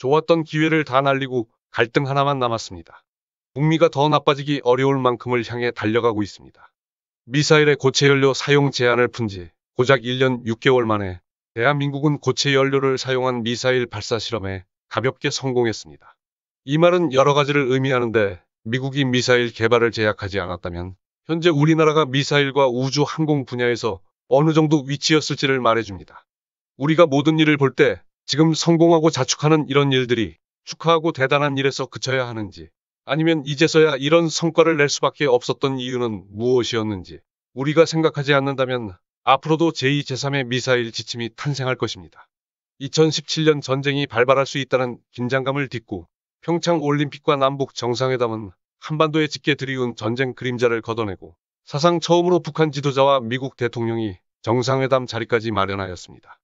좋았던 기회를 다 날리고 갈등 하나만 남았습니다. 북미가 더 나빠지기 어려울 만큼을 향해 달려가고 있습니다. 미사일의 고체 연료 사용 제한을 푼 지 고작 1년 6개월 만에 대한민국은 고체 연료를 사용한 미사일 발사 실험에 가볍게 성공했습니다. 이 말은 여러 가지를 의미하는데 미국이 미사일 개발을 제약하지 않았다면 현재 우리나라가 미사일과 우주 항공 분야에서 어느 정도 위치였을지를 말해줍니다. 우리가 모든 일을 볼때 지금 성공하고 자축하는 이런 일들이 축하하고 대단한 일에서 그쳐야 하는지 아니면 이제서야 이런 성과를 낼 수밖에 없었던 이유는 무엇이었는지 우리가 생각하지 않는다면 앞으로도 제2, 제3의 미사일 지침이 탄생할 것입니다. 2017년 전쟁이 발발할 수 있다는 긴장감을 딛고 평창 올림픽과 남북 정상회담은 한반도에 짙게 드리운 전쟁 그림자를 걷어내고 사상 처음으로 북한 지도자와 미국 대통령이 정상회담 자리까지 마련하였습니다.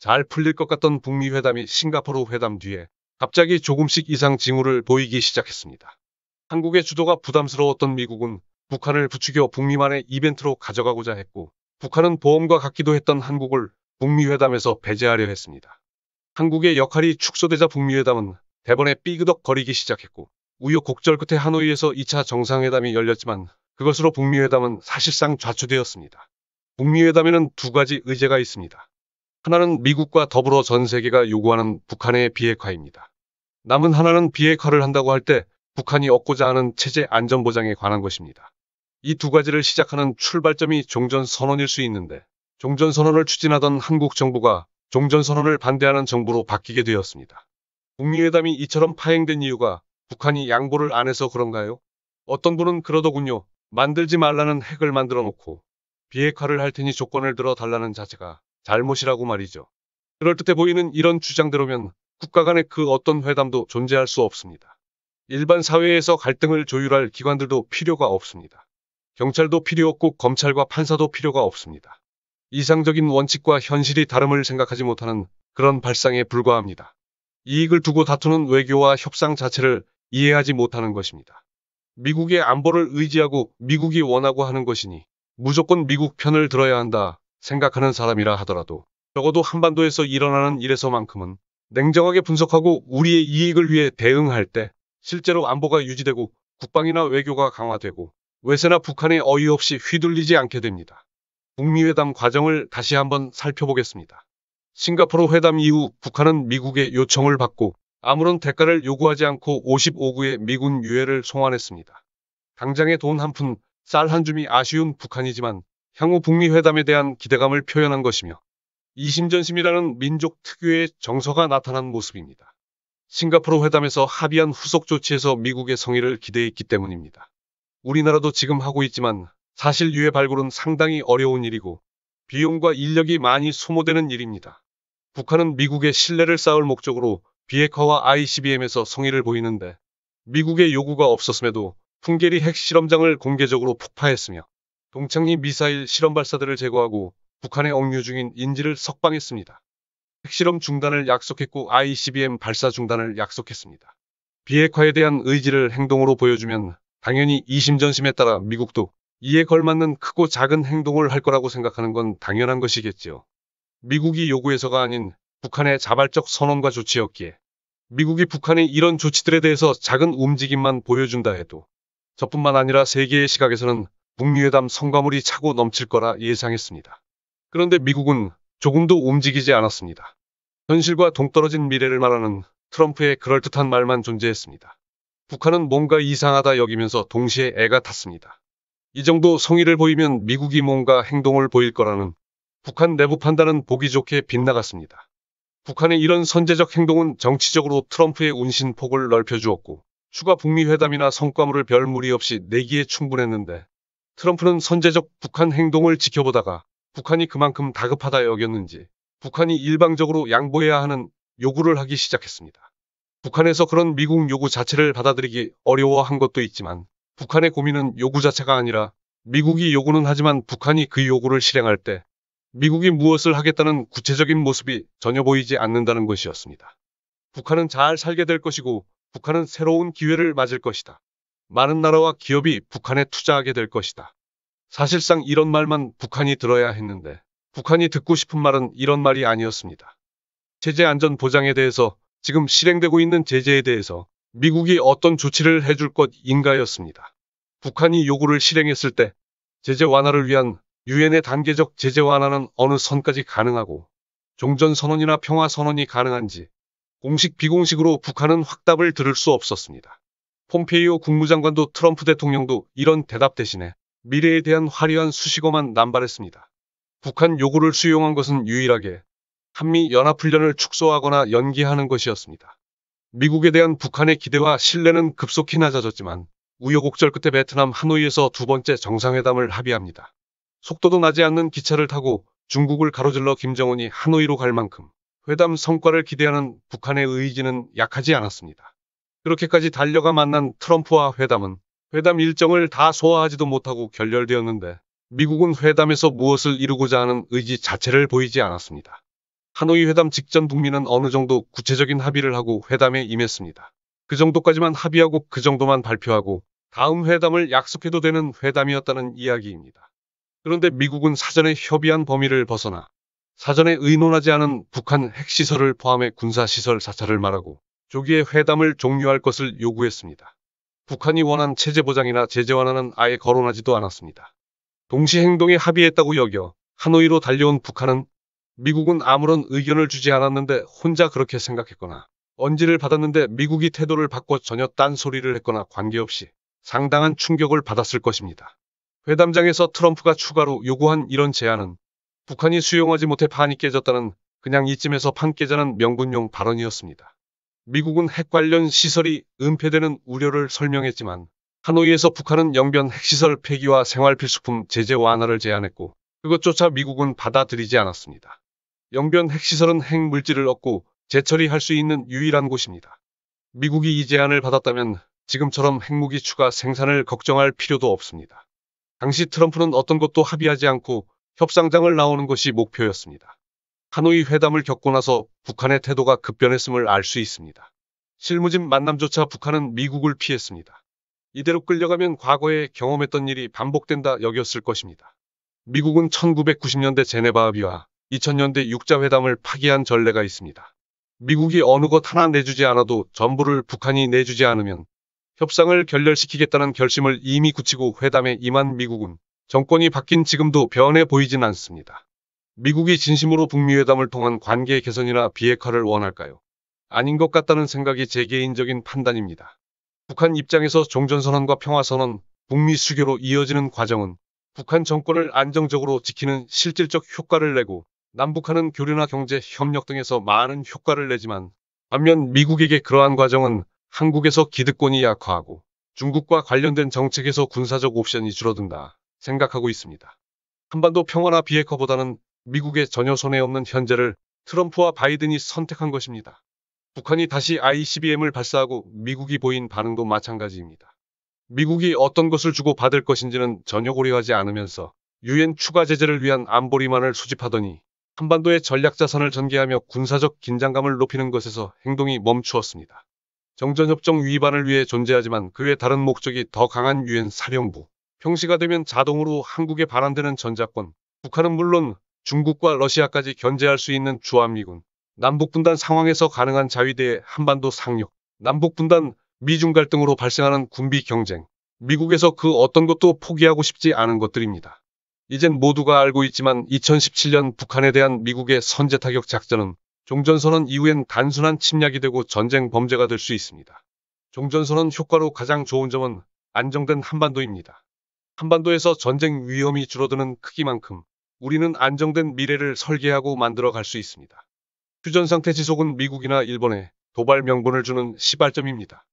잘 풀릴 것 같던 북미 회담이 싱가포르 회담 뒤에 갑자기 조금씩 이상 징후를 보이기 시작했습니다. 한국의 주도가 부담스러웠던 미국은 북한을 부추겨 북미만의 이벤트로 가져가고자 했고 북한은 보험과 같기도 했던 한국을 북미 회담에서 배제하려 했습니다. 한국의 역할이 축소되자 북미 회담은 대번에 삐그덕거리기 시작했고 우여곡절 끝에 하노이에서 2차 정상회담이 열렸지만 그것으로 북미 회담은 사실상 좌초되었습니다. 북미 회담에는 두 가지 의제가 있습니다. 하나는 미국과 더불어 전 세계가 요구하는 북한의 비핵화입니다. 남은 하나는 비핵화를 한다고 할 때 북한이 얻고자 하는 체제 안전보장에 관한 것입니다. 이 두 가지를 시작하는 출발점이 종전선언일 수 있는데 종전선언을 추진하던 한국 정부가 종전선언을 반대하는 정부로 바뀌게 되었습니다. 북미회담이 이처럼 파행된 이유가 북한이 양보를 안 해서 그런가요? 어떤 분은 그러더군요. 만들지 말라는 핵을 만들어 놓고 비핵화를 할 테니 조건을 들어 달라는 자체가 잘못이라고 말이죠. 그럴듯해 보이는 이런 주장대로면 국가 간의 그 어떤 회담도 존재할 수 없습니다. 일반 사회에서 갈등을 조율할 기관들도 필요가 없습니다. 경찰도 필요 없고 검찰과 판사도 필요가 없습니다. 이상적인 원칙과 현실이 다름을 생각하지 못하는 그런 발상에 불과합니다. 이익을 두고 다투는 외교와 협상 자체를 이해하지 못하는 것입니다. 미국의 안보를 의지하고 미국이 원하고 하는 것이니 무조건 미국 편을 들어야 한다 생각하는 사람이라 하더라도 적어도 한반도에서 일어나는 일에서만큼은 냉정하게 분석하고 우리의 이익을 위해 대응할 때 실제로 안보가 유지되고 국방이나 외교가 강화되고 외세나 북한의 어이없이 휘둘리지 않게 됩니다. 북미 회담 과정을 다시 한번 살펴보겠습니다. 싱가포르 회담 이후 북한은 미국의 요청을 받고 아무런 대가를 요구하지 않고 55구의 미군 유해를 송환했습니다. 당장의 돈 한 푼, 쌀 한 줌이 아쉬운 북한이지만 향후 북미 회담에 대한 기대감을 표현한 것이며 이심전심이라는 민족 특유의 정서가 나타난 모습입니다. 싱가포르 회담에서 합의한 후속 조치에서 미국의 성의를 기대했기 때문입니다. 우리나라도 지금 하고 있지만 사실 유해 발굴은 상당히 어려운 일이고 비용과 인력이 많이 소모되는 일입니다. 북한은 미국의 신뢰를 쌓을 목적으로 비핵화와 ICBM에서 성의를 보이는데 미국의 요구가 없었음에도 풍계리 핵실험장을 공개적으로 폭파했으며 동창리 미사일 실험 발사들을 제거하고 북한에 억류 중인 인질을 석방했습니다. 핵실험 중단을 약속했고 ICBM 발사 중단을 약속했습니다. 비핵화에 대한 의지를 행동으로 보여주면 당연히 이심전심에 따라 미국도 이에 걸맞는 크고 작은 행동을 할 거라고 생각하는 건 당연한 것이겠지요. 미국이 요구해서가 아닌 북한의 자발적 선언과 조치였기에 미국이 북한의 이런 조치들에 대해서 작은 움직임만 보여준다 해도 저뿐만 아니라 세계의 시각에서는 북미회담 성과물이 차고 넘칠 거라 예상했습니다. 그런데 미국은 조금도 움직이지 않았습니다. 현실과 동떨어진 미래를 말하는 트럼프의 그럴듯한 말만 존재했습니다. 북한은 뭔가 이상하다 여기면서 동시에 애가 탔습니다. 이 정도 성의를 보이면 미국이 뭔가 행동을 보일 거라는 북한 내부 판단은 보기 좋게 빗나갔습니다. 북한의 이런 선제적 행동은 정치적으로 트럼프의 운신폭을 넓혀주었고 추가 북미 회담이나 성과물을 별 무리 없이 내기에 충분했는데 트럼프는 선제적 북한 행동을 지켜보다가 북한이 그만큼 다급하다 여겼는지 북한이 일방적으로 양보해야 하는 요구를 하기 시작했습니다. 북한에서 그런 미국 요구 자체를 받아들이기 어려워한 것도 있지만 북한의 고민은 요구 자체가 아니라 미국이 요구는 하지만 북한이 그 요구를 실행할 때 미국이 무엇을 하겠다는 구체적인 모습이 전혀 보이지 않는다는 것이었습니다. 북한은 잘 살게 될 것이고 북한은 새로운 기회를 맞을 것이다. 많은 나라와 기업이 북한에 투자하게 될 것이다. 사실상 이런 말만 북한이 들어야 했는데 북한이 듣고 싶은 말은 이런 말이 아니었습니다. 제재 안전 보장에 대해서 지금 실행되고 있는 제재에 대해서 미국이 어떤 조치를 해줄 것인가였습니다. 북한이 요구를 실행했을 때 제재 완화를 위한 유엔의 단계적 제재 완화는 어느 선까지 가능하고 종전선언이나 평화선언이 가능한지 공식 비공식으로 북한은 확답을 들을 수 없었습니다. 폼페이오 국무장관도 트럼프 대통령도 이런 대답 대신에 미래에 대한 화려한 수식어만 남발했습니다. 북한 요구를 수용한 것은 유일하게 한미 연합훈련을 축소하거나 연기하는 것이었습니다. 미국에 대한 북한의 기대와 신뢰는 급속히 낮아졌지만 우여곡절 끝에 베트남 하노이에서 두 번째 정상회담을 합의합니다. 속도도 나지 않는 기차를 타고 중국을 가로질러 김정은이 하노이로 갈 만큼 회담 성과를 기대하는 북한의 의지는 약하지 않았습니다. 그렇게까지 달려가 만난 트럼프와 회담은 회담 일정을 다 소화하지도 못하고 결렬되었는데 미국은 회담에서 무엇을 이루고자 하는 의지 자체를 보이지 않았습니다. 하노이 회담 직전 북미는 어느 정도 구체적인 합의를 하고 회담에 임했습니다. 그 정도까지만 합의하고 그 정도만 발표하고 다음 회담을 약속해도 되는 회담이었다는 이야기입니다. 그런데 미국은 사전에 협의한 범위를 벗어나 사전에 의논하지 않은 북한 핵시설을 포함해 군사시설 사찰을 말하고 조기에 회담을 종료할 것을 요구했습니다. 북한이 원한 체제 보장이나 제재 완화는 아예 거론하지도 않았습니다. 동시 행동에 합의했다고 여겨 하노이로 달려온 북한은 미국은 아무런 의견을 주지 않았는데 혼자 그렇게 생각했거나 언지를 받았는데 미국이 태도를 바꿔 전혀 딴소리를 했거나 관계없이 상당한 충격을 받았을 것입니다. 회담장에서 트럼프가 추가로 요구한 이런 제안은 북한이 수용하지 못해 판이 깨졌다는 그냥 이쯤에서 판 깨자는 명분용 발언이었습니다. 미국은 핵 관련 시설이 은폐되는 우려를 설명했지만 하노이에서 북한은 영변 핵시설 폐기와 생활필수품 제재 완화를 제안했고 그것조차 미국은 받아들이지 않았습니다. 영변 핵시설은 핵물질을 얻고 재처리할 수 있는 유일한 곳입니다. 미국이 이 제안을 받았다면 지금처럼 핵무기 추가 생산을 걱정할 필요도 없습니다. 당시 트럼프는 어떤 것도 합의하지 않고 협상장을 나오는 것이 목표였습니다. 하노이 회담을 겪고 나서 북한의 태도가 급변했음을 알 수 있습니다. 실무진 만남조차 북한은 미국을 피했습니다. 이대로 끌려가면 과거에 경험했던 일이 반복된다 여겼을 것입니다. 미국은 1990년대 제네바 합의와 2000년대 육자회담을 파기한 전례가 있습니다. 미국이 어느 것 하나 내주지 않아도 전부를 북한이 내주지 않으면 협상을 결렬시키겠다는 결심을 이미 굳히고 회담에 임한 미국은 정권이 바뀐 지금도 변해 보이진 않습니다. 미국이 진심으로 북미회담을 통한 관계 개선이나 비핵화를 원할까요? 아닌 것 같다는 생각이 제 개인적인 판단입니다. 북한 입장에서 종전선언과 평화선언, 북미 수교로 이어지는 과정은 북한 정권을 안정적으로 지키는 실질적 효과를 내고 남북한은 교류나 경제 협력 등에서 많은 효과를 내지만 반면 미국에게 그러한 과정은 한국에서 기득권이 약화하고 중국과 관련된 정책에서 군사적 옵션이 줄어든다 생각하고 있습니다. 한반도 평화나 비핵화보다는 미국의 전혀 손해 없는 현재를 트럼프와 바이든이 선택한 것입니다. 북한이 다시 ICBM을 발사하고 미국이 보인 반응도 마찬가지입니다. 미국이 어떤 것을 주고 받을 것인지는 전혀 고려하지 않으면서 유엔 추가 제재를 위한 안보리만을 수집하더니 한반도의 전략 자산을 전개하며 군사적 긴장감을 높이는 것에서 행동이 멈추었습니다. 정전협정 위반을 위해 존재하지만 그 외 다른 목적이 더 강한 유엔 사령부, 평시가 되면 자동으로 한국에 반환되는 전자권, 북한은 물론 중국과 러시아까지 견제할 수 있는 주한미군, 남북분단 상황에서 가능한 자위대의 한반도 상륙, 남북분단 미중 갈등으로 발생하는 군비 경쟁, 미국에서 그 어떤 것도 포기하고 싶지 않은 것들입니다. 이젠 모두가 알고 있지만 2017년 북한에 대한 미국의 선제타격 작전은 종전선언 이후엔 단순한 침략이 되고 전쟁 범죄가 될 수 있습니다. 종전선언 효과로 가장 좋은 점은 안정된 한반도입니다. 한반도에서 전쟁 위험이 줄어드는 크기만큼 우리는 안정된 미래를 설계하고 만들어 갈 수 있습니다. 휴전상태 지속은 미국이나 일본에 도발 명분을 주는 시발점입니다.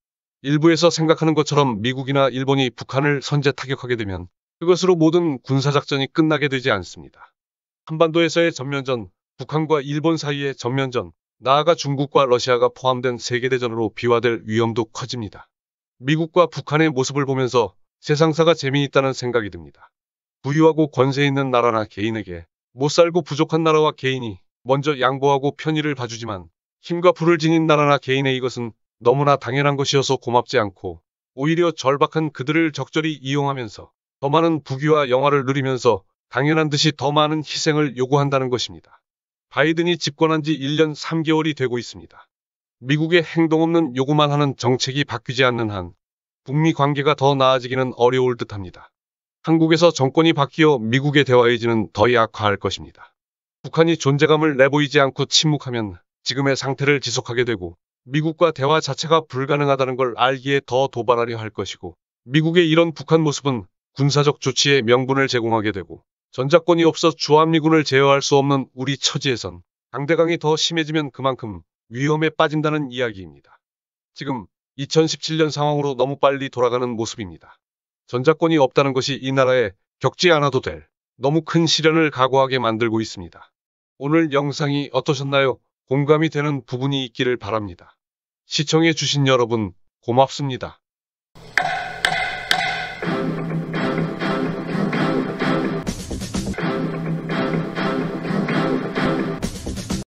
일부에서 생각하는 것처럼 미국이나 일본이 북한을 선제 타격하게 되면 그것으로 모든 군사작전이 끝나게 되지 않습니다. 한반도에서의 전면전, 북한과 일본 사이의 전면전, 나아가 중국과 러시아가 포함된 세계대전으로 비화될 위험도 커집니다. 미국과 북한의 모습을 보면서 세상사가 재미있다는 생각이 듭니다. 부유하고 권세 있는 나라나 개인에게 못살고 부족한 나라와 개인이 먼저 양보하고 편의를 봐주지만 힘과 불을 지닌 나라나 개인의 이것은 너무나 당연한 것이어서 고맙지 않고 오히려 절박한 그들을 적절히 이용하면서 더 많은 부귀와 영화를 누리면서 당연한 듯이 더 많은 희생을 요구한다는 것입니다. 바이든이 집권한 지 1년 3개월이 되고 있습니다. 미국의 행동 없는 요구만 하는 정책이 바뀌지 않는 한 북미 관계가 더 나아지기는 어려울 듯합니다. 한국에서 정권이 바뀌어 미국의 대화의지는 더 약화할 것입니다. 북한이 존재감을 내보이지 않고 침묵하면 지금의 상태를 지속하게 되고 미국과 대화 자체가 불가능하다는 걸 알기에 더 도발하려 할 것이고 미국의 이런 북한 모습은 군사적 조치에 명분을 제공하게 되고 전작권이 없어 주한미군을 제어할 수 없는 우리 처지에선 강대강이 더 심해지면 그만큼 위험에 빠진다는 이야기입니다. 지금 2017년 상황으로 너무 빨리 돌아가는 모습입니다. 전작권이 없다는 것이 이 나라에 겪지 않아도 될 너무 큰 시련을 각오하게 만들고 있습니다. 오늘 영상이 어떠셨나요? 공감이 되는 부분이 있기를 바랍니다. 시청해 주신 여러분 고맙습니다.